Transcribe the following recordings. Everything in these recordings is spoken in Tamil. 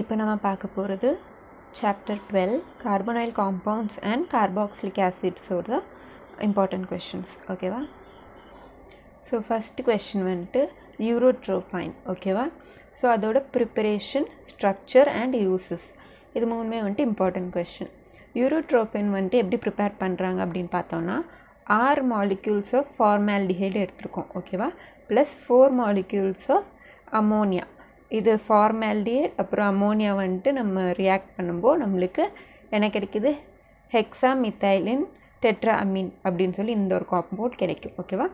இப்போ நம்ம பார்க்க போகிறது chapter twelve carbonyl compounds and carboxylic ஆசிட்ஸோட இம்பார்ட்டன்ட் கொஷின்ஸ் ஓகேவா ஸோ ஃபஸ்ட்டு கொஷின் வந்துட்டு யூரோட்ரோபைன் ஓகேவா ஸோ அதோட ப்ரிப்பரேஷன் ஸ்ட்ரக்சர் அண்ட் யூசஸ் இது மூணுமே வந்துட்டு இம்பார்ட்டண்ட் கொஷின் யூரோட்ரோபின் வந்துட்டு எப்படி ப்ரிப்பேர் பண்ணுறாங்க அப்படின்னு பார்த்தோன்னா ஆர் மாலிக்யூல்ஸ் ஆஃப் ஃபார்மாலிடிஹைடு எடுத்திருக்கோம் ஓகேவா plus four molecules of ammonia இது ஃபார்மேல்டிஹைட் அப்புறம் அமோனியா வந்துட்டு நம்ம ரியாக்ட் பண்ணும்போது நம்மளுக்கு என்ன கிடைக்கிது ஹெக்ஸாமித்தைலின் டெட்ரா அமீன் அப்படின்னு சொல்லி இந்த ஒரு காம்பவுண்ட் கிடைக்கும் ஓகேவா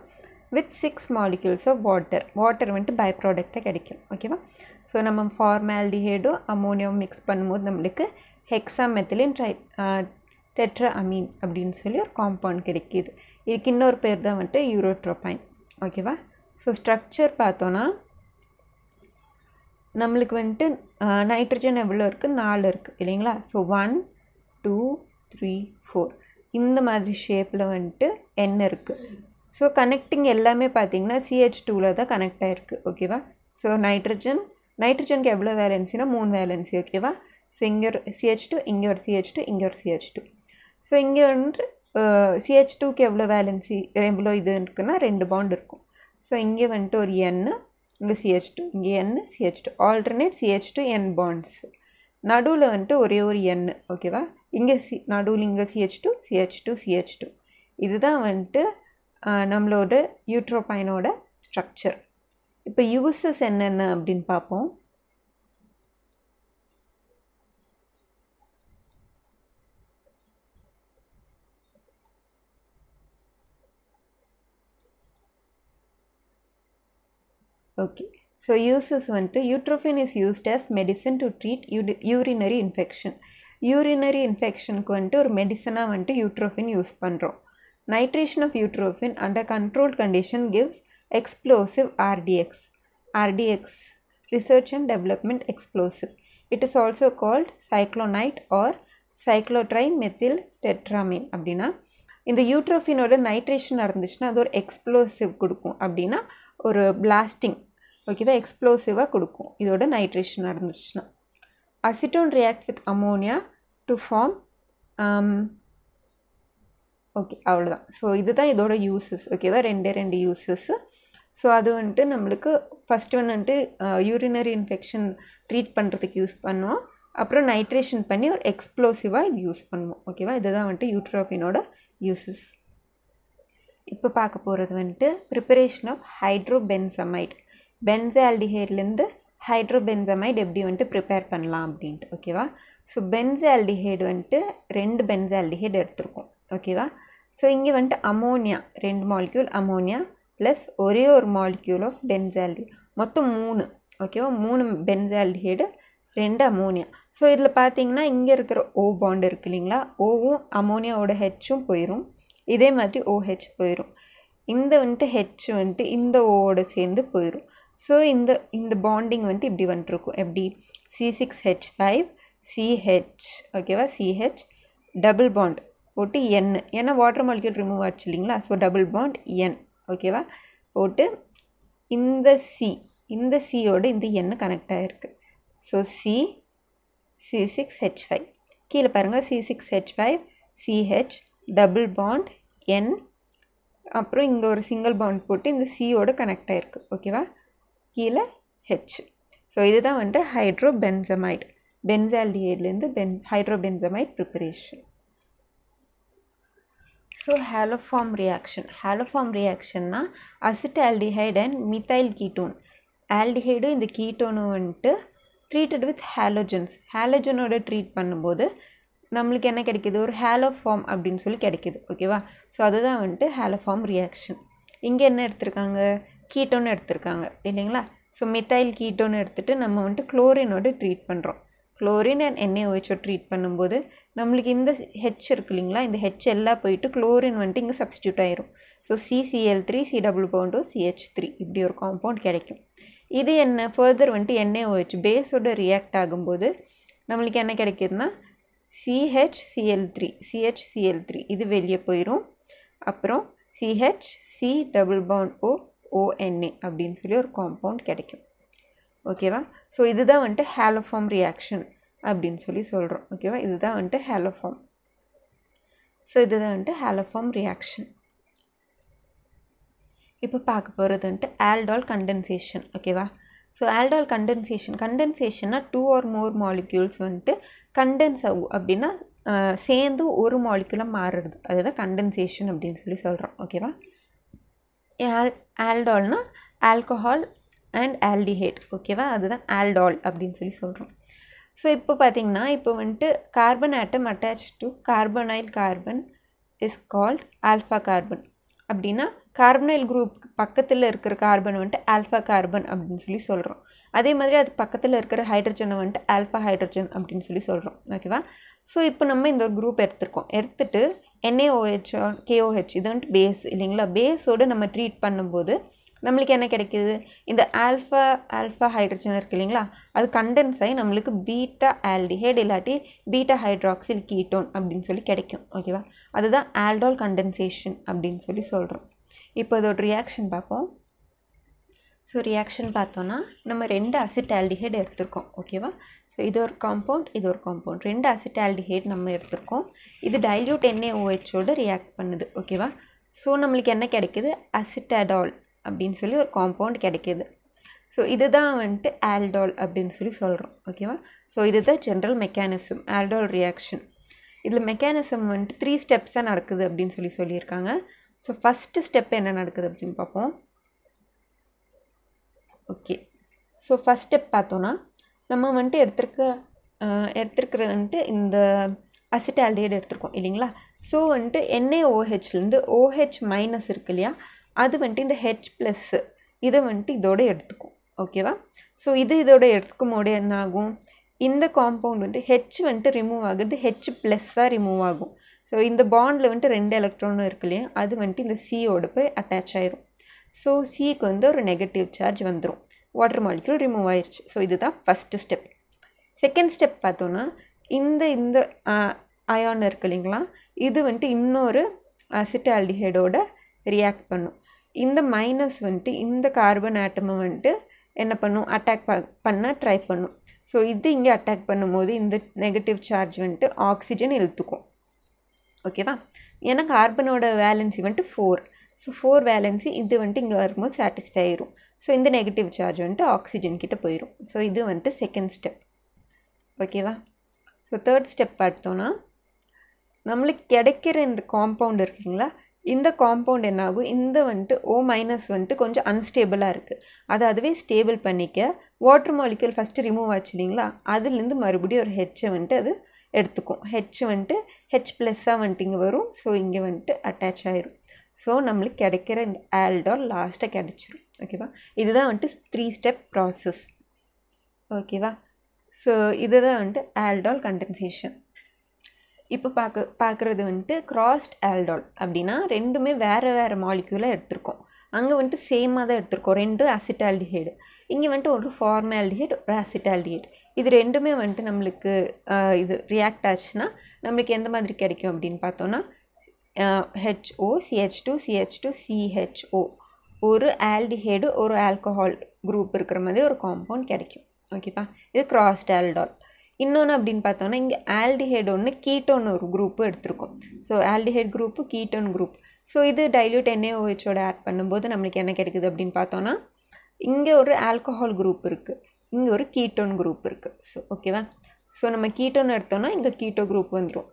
with six molecules of water water வந்துட்டு பை ப்ராடக்டாக கிடைக்கும் ஓகேவா ஸோ நம்ம ஃபார்மேல்டிஹைடும் அமோனியாவும் மிக்ஸ் பண்ணும்போது நம்மளுக்கு ஹெக்ஸாமெத்திலின் ட்ரை டெட்ரா அமீன் அப்படின்னு சொல்லி ஒரு காம்பவுண்ட் கிடைக்கிது இதுக்கு இன்னொரு பேர் தான் வந்துட்டு யூரோட்ரோபைன் ஓகேவா ஸோ ஸ்ட்ரக்சர் பார்த்தோன்னா நம்மளுக்கு வந்துட்டு நைட்ரஜன் எவ்வளோ இருக்குது நாலு இருக்குது இல்லைங்களா so one two three four இந்த மாதிரி ஷேப்பில் வந்துட்டு எண் இருக்குது ஸோ கனெக்டிங் எல்லாமே பார்த்தீங்கன்னா சிஹெச் டூவில் தான் கனெக்ட் ஆகிருக்கு ஓகேவா ஸோ நைட்ரஜன் நைட்ரஜனுக்கு எவ்வளோ வேலன்சினா மூணு வேலன்சி ஓகேவா ஸோ இங்கே ஒரு சிஹெச் டூ இங்கே ஒரு சிஹெச் டூ இங்கே ஒரு சிஹெச் டூ ஸோ இங்கே வந்துட்டு சிஹெச் டூக்கு எவ்வளோ வேலன்சி எவ்வளோ இது இருக்குன்னா ரெண்டு பவுண்ட் இருக்கும் ஸோ இங்கே வந்துட்டு ஒரு எண்ணு இங்கே சிஹெச் டூ இங்கே N CH two alternate CH two N bonds நடுவில் வந்துட்டு ஒரே ஒரு என் ஓகேவா இங்கே சி நடுவில் இங்கே CH two CH two CH two இதுதான் வந்துட்டு நம்மளோட யூட்ரோபைனோட ஸ்ட்ரக்சர் இப்போ யூசஸ் என்னென்ன அப்படின்னு பார்ப்போம் okay so uses vandu utrophin is used as medicine to treat urinary infection urinary infection ku vandu or medicine vandu utrophin use pandrom nitration of utrophin under controlled condition gives explosive rdx rdx research and development explosive it is also called cyclonite or cyclotrimethyl tetramine அப்படின இந்த யூட்ரோஃபினோட நைட்ரேஷன் நடந்துச்சுனா அது ஒரு எக்ஸ்ப்ளோசிவ் கொடுக்கும் அப்படினா ஒரு blasting. ஓகேவா எக்ஸ்ப்ளோசிவாக கொடுக்கும் இதோட நைட்ரேஷன் நடந்துச்சுன்னா acetone react with ammonia to form okay அவ்வளோதான் ஸோ இதுதான் இதோட யூஸஸ் ஓகேவா ரெண்டே ரெண்டு யூஸஸ்ஸு ஸோ அது வந்துட்டு நம்மளுக்கு ஃபஸ்ட்டு ஒன் வந்துட்டு யூரினரி இன்ஃபெக்ஷன் ட்ரீட் பண்ணுறதுக்கு யூஸ் பண்ணுவோம் அப்புறம் நைட்ரேஷன் பண்ணி ஒரு எக்ஸ்ப்ளோசிவாக யூஸ் பண்ணுவோம் ஓகேவா இதுதான் வந்துட்டு யூட்ரோஃபினோட யூஸஸ் இப்போ பார்க்க போகிறது வந்துட்டு ப்ரிப்பரேஷன் ஆஃப் ஹைட்ரோபென்சமைட் பென்சால்டிஹைட்லேருந்து ஹைட்ரோபென்சமைட் எப்படி வந்துட்டு ப்ரிப்பேர் பண்ணலாம் அப்படின்ட்டு ஓகேவா ஸோ பென்சால்டிஹைடு வந்துட்டு ரெண்டு பென்சால்டிஹேட் எடுத்திருக்கோம் ஓகேவா ஸோ இங்கே வந்துட்டு அமோனியா ரெண்டு மாலிக்யூல் அமோனியா ப்ளஸ் ஒரே ஒரு மாலிக்யூல் ஆஃப் பென்சால்டி மொத்தம் மூணு ஓகேவா மூணு பென்சால்டிஹைடு ரெண்டு அமோனியா ஸோ இதில் பார்த்தீங்கன்னா இங்கே இருக்கிற ஓ பாண்ட் இருக்கு இல்லைங்களா ஓவும் அமோனியாவோட ஹெச்சும் போயிடும் இதே மாதிரி ஓஹெச் போயிடும் இந்த வந்துட்டு ஹெச் வந்துட்டு இந்த ஓவோட சேர்ந்து போயிடும் ஸோ இந்த இந்த பாண்டிங் வந்துட்டு இப்படி வந்துட்டுருக்கும் எப்படி C six H five CH ஓகேவா சிஹெச் டபுள் பாண்ட் போட்டு என் ஏன்னா வாட்டர் மாலிக்யூல் ரிமூவ் ஆச்சு இல்லைங்களா ஸோ டபுள் பாண்ட் என் ஓகேவா போட்டு இந்த சி இந்த சியோட இந்த எண்ணு கனெக்ட் ஆகிருக்கு so C C six H five கீழே பாருங்கள் C six H five CH double bond N அப்புறம் இங்கே ஒரு சிங்கிள் பாண்ட் போட்டு இந்த சியோட கனெக்ட் ஆகிருக்கு ஓகேவா கீழே ஹெச் ஸோ இதுதான் வந்துட்டு ஹைட்ரோபென்சமைட் பென்சால்டிஹைட்லேருந்து பென் hydrobenzamide preparation so haloform reaction haloform ரியாக்ஷன்னா acid aldehyde and methyl ketone aldehyde இந்த கீட்டோனும் வந்துட்டு ட்ரீட்டட் வித் ஹேலோஜன்ஸ் ஹேலோஜனோட ட்ரீட் பண்ணும்போது நம்மளுக்கு என்ன கிடைக்கிது ஒரு ஹேலோஃபார்ம் அப்படின்னு சொல்லி கிடைக்கிது ஓகேவா ஸோ அதுதான் வந்துட்டு ஹாலோஃபார்ம் ரியாக்ஷன் இங்கே என்ன எடுத்திருக்காங்க கீட்டோன்னு எடுத்திருக்காங்க இல்லைங்களா ஸோ மித்தாயில் கீட்டோன்னு எடுத்துகிட்டு நம்ம வந்துட்டு குளோரினோடு ட்ரீட் பண்ணுறோம் குளோரின் அண்ட் என்ஏஓஹெச்சோ ட்ரீட் பண்ணும்போது நம்மளுக்கு இந்த ஹெச் இருக்கு இல்லைங்களா இந்த ஹெச் எல்லாம் போயிட்டு குளோரின் வந்துட்டு இங்கே சப்ஸ்டியூட் ஆயிரும் so CCl three C double பவுண்டோ சிஹெச் த்ரீ இப்படி ஒரு காம்பவுண்ட் கிடைக்கும் இது என்ன ஃபர்தர் வந்துட்டு என்ஏஓஹெச் பேஸோட ரியாக்ட் ஆகும்போது நம்மளுக்கு என்ன கிடைக்கிதுன்னா CH Cl three CH Cl three இது வெளியே போயிடும் அப்புறம் CH C double bond O ONa அப்படின்னு சொல்லி ஒரு காம்பவுண்ட் கிடைக்கும் ஓகேவா ஸோ இதுதான் வந்துட்டு ஹேலோஃபார்ம் ரியாக்ஷன் அப்படின்னு சொல்லி சொல்கிறோம் ஓகேவா இதுதான் வந்துட்டு ஹேலோஃபார்ம் ஸோ இதுதான் வந்துட்டு ஹேலோஃபார்ம் ரியாக்ஷன் இப்போ பார்க்க போகிறது வந்துட்டு ஆல்டால் கண்டென்சேஷன் ஓகேவா ஸோ ஆல்டால் கண்டென்சேஷன் கண்டென்சேஷன்னா டூ ஆர் மோர் மாலிக்யூல்ஸ் வந்துட்டு கண்டென்ஸ் ஆகும் அப்படின்னா சேர்ந்து ஒரு மாலிக்யூலாக மாறுறது அதுதான் கண்டென்சேஷன் அப்படின்னு சொல்லி சொல்கிறோம் ஓகேவா ஆல் ஆல்டால்னால் ஆல்கஹால் அண்ட் ஆல்டிஹேட் ஓகேவா அதுதான் ஆல்டால் அப்படின்னு சொல்லி சொல்கிறோம் ஸோ இப்போ பார்த்திங்கன்னா இப்போ வந்துட்டு carbon atom attach to carbonyl carbon is called alpha carbon அப்படின்னா கார்பனாயில் குரூப் பக்கத்தில் இருக்கிற கார்பன் வந்துட்டு ஆல்ஃபா கார்பன் அப்படின்னு சொல்லி சொல்கிறோம் அதே மாதிரி அது பக்கத்தில் இருக்கிற ஹைட்ரஜனை வந்துட்டு ஆல்ஃபா ஹைட்ரஜன் அப்படின்னு சொல்லி சொல்கிறோம் ஓகேவா ஸோ இப்போ நம்ம இந்த ஒரு குரூப் எடுத்துருக்கோம் எடுத்துகிட்டு என்ஏஓஹெச் கேஓஹெச் இது வந்துட்டு பேஸ் இல்லைங்களா பேஸோடு நம்ம ட்ரீட் பண்ணும்போது நம்மளுக்கு என்ன கிடைக்கிது இந்த ஆல்ஃபா ஆல்ஃபா ஹைட்ரஜன் இருக்குது இல்லைங்களா அது கண்டென்ஸ் ஆகி நம்மளுக்கு பீட்டா ஆல்டிஹைட் இல்லாட்டி பீட்டா ஹைட்ராக்சில் கீட்டோன் அப்படின்னு சொல்லி கிடைக்கும் ஓகேவா அதுதான் ஆல்டால் கண்டென்சேஷன் அப்படின்னு சொல்லி சொல்கிறோம் இப்போ இதோட ரியாக்ஷன் பார்ப்போம் ஸோ ரியாக்ஷன் பார்த்தோன்னா நம்ம ரெண்டு அசிட் ஆல்டிஹைட் எடுத்திருக்கோம் ஓகேவா ஸோ இது ஒரு காம்பவுண்ட் இது ஒரு காம்பவுண்ட் ரெண்டு அசிட்டால்டிஹைட் நம்ம எடுத்திருக்கோம் இது டைல்யூட் என்ஏஓஹெச்சோடு ரியாக்ட் பண்ணுது ஓகேவா ஸோ நம்மளுக்கு என்ன கிடைக்கிது அசிட்டடால் அப்படின்னு சொல்லி ஒரு காம்பவுண்ட் கிடைக்கிது ஸோ இதுதான் வந்துட்டு ஆல்டால் அப்படின்னு சொல்லி சொல்கிறோம் ஓகேவா ஸோ இதுதான் ஜென்ரல் மெக்கானிசம் ஆல்டால் ரியாக்ஷன் இதில் மெக்கானிசம் வந்துட்டு த்ரீ ஸ்டெப்ஸாக நடக்குது அப்படின்னு சொல்லி சொல்லியிருக்காங்க ஸோ ஃபஸ்ட்டு ஸ்டெப் என்ன நடக்குது அப்படின்னு பார்ப்போம் ஓகே ஸோ ஃபஸ்ட் ஸ்டெப் பார்த்தோன்னா நம்ம வந்துட்டு எடுத்திருக்க எடுத்துருக்குற வந்துட்டு இந்த அசிட்டால்டிஹைடு எடுத்திருக்கோம் இல்லைங்களா ஸோ வந்துட்டு ஓஹெச்லேருந்து ஓஹெச் மைனஸ் இருக்கு இல்லையா அது வந்துட்டு இந்த ஹெச் ப்ளஸ்ஸு இதை வந்துட்டு இதோட எடுத்துக்கும் ஓகேவா ஸோ இது இதோட எடுத்துக்கும் போது என்ன ஆகும் இந்த காம்பவுண்ட் வந்துட்டு ஹெச் வந்துட்டு ரிமூவ் ஆகுது ஹெச் ப்ளஸ்ஸாக ரிமூவ் ஆகும் ஸோ இந்த பாண்டில் வந்துட்டு ரெண்டு எலக்ட்ரானும் இருக்கு இல்லையா அது வந்துட்டு இந்த சியோட போய் அட்டாச் ஆயிரும் ஸோ சிக்கு வந்து ஒரு நெகட்டிவ் சார்ஜ் வந்துடும் வாட்டர் மாலிக்யூல் ரிமூவ் ஆயிடுச்சு ஸோ இதுதான் ஃபஸ்ட்டு ஸ்டெப் செகண்ட் ஸ்டெப் பார்த்தோன்னா இந்த இந்த அயான் இருக்கு இல்லைங்களா இது வந்துட்டு இன்னொரு அசிட்டால்டிஹைடோட ரியாக்ட் பண்ணும் இந்த மைனஸ் வந்துட்டு இந்த கார்பன் ஆட்டமை வந்துட்டு என்ன பண்ணும் அட்டாக் ப பண்ண ட்ரை பண்ணும் ஸோ இது இங்கே அட்டாக் பண்ணும்போது இந்த நெகட்டிவ் சார்ஜ் வந்துட்டு ஆக்சிஜன் இழுத்துக்கும் ஓகேவா ஏன்னா கார்பனோட வேலன்சி வந்துட்டு ஃபோர் ஸோ ஃபோர் வேலன்சி இது வந்துட்டு இங்கே வரும்போது சாட்டிஸ்ஃபை ஆயிரும் ஸோ இந்த நெகட்டிவ் சார்ஜ் வந்துட்டு ஆக்சிஜன் கிட்டே போயிடும் ஸோ இது வந்துட்டு செகண்ட் ஸ்டெப் ஓகேவா ஸோ தேர்ட் ஸ்டெப் பார்த்தோன்னா நம்மளுக்கு கிடைக்கிற இந்த காம்பவுண்ட் இருக்குங்களா இந்த காம்பவுண்ட் என்னாகும் இந்த வந்துட்டு ஓ மைனஸ் வந்துட்டு கொஞ்சம் அன்ஸ்டேபிளாக இருக்குது அதை அதுவே ஸ்டேபிள் பண்ணிக்க வாட்டர் மாலிக்யூல் ஃபஸ்ட்டு ரிமூவ் ஆச்சு இல்லைங்களா அதுலேருந்து மறுபடியும் ஒரு ஹெச்சை வந்துட்டு அது எடுத்துக்கும் ஹெச் வந்துட்டு ஹெச் ப்ளஸ்ஸாக வந்துட்டு இங்கே வரும் ஸோ இங்கே வந்துட்டு அட்டாச் ஆயிரும் ஸோ நம்மளுக்கு கிடைக்கிற இந்த ஆல்டால் லாஸ்ட்டாக கிடச்சிரும் ஓகேவா இதுதான் வந்துட்டு த்ரீ ஸ்டெப் ப்ராசஸ் ஓகேவா ஸோ இதுதான் வந்துட்டு ஆல்டால் கண்டென்சேஷன் இப்போ பார்க்க பார்க்குறது வந்துட்டு கிராஸ்ட் ஆல்டால் அப்படின்னா ரெண்டுமே வேறு வேறு மாலிக்யூலாக எடுத்திருக்கோம் அங்கே வந்துட்டு சேமாக தான் எடுத்திருக்கோம் ரெண்டு அசிட்டால்டிஹைடு இங்கே வந்துட்டு ஒரு ஃபார்மால்டிஹைட் ஒரு அசிட்டால்டிஹைட் இது ரெண்டுமே வந்துட்டு நம்மளுக்கு இது ரியாக்ட் ஆச்சுன்னா நம்மளுக்கு எந்த மாதிரி கிடைக்கும் அப்படின்னு பார்த்தோன்னா HO CH two CH two CHO ஒரு ஆல்டிஹைடு ஒரு ஆல்கஹால் குரூப் இருக்கிற மாதிரி ஒரு காம்பவுண்ட் கிடைக்கும் ஓகேப்பா இது கிராஸ்ட் ஆல்டால் இன்னொன்று அப்படின்னு பார்த்தோன்னா இங்கே ஆல்டிஹைடு ஒன்று கீட்டோன் ஒரு குரூப்பு எடுத்திருக்கோம் so aldehyde group ketone group so இது டைல்யூட் என்ஏஓஹெச்சோட ஆட் பண்ணும்போது நம்மளுக்கு என்ன கிடைக்குது அப்படின்னு பார்த்தோன்னா இங்கே ஒரு ஆல்கஹால் குரூப் இருக்குது இங்கே ஒரு கீட்டோன் குரூப் இருக்குது ஸோ ஓகேவா ஸோ நம்ம கீட்டோன் எடுத்தோன்னா இங்கே கீட்டோ குரூப் வந்துடும்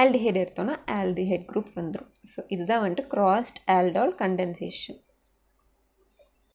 ஆல்டிஹைட் எடுத்தோன்னா ஆல்டிஹைட் குரூப் வந்துடும் ஸோ இதுதான் வந்துட்டு கிராஸ்ட் ஆல்டால் கண்டென்சேஷன்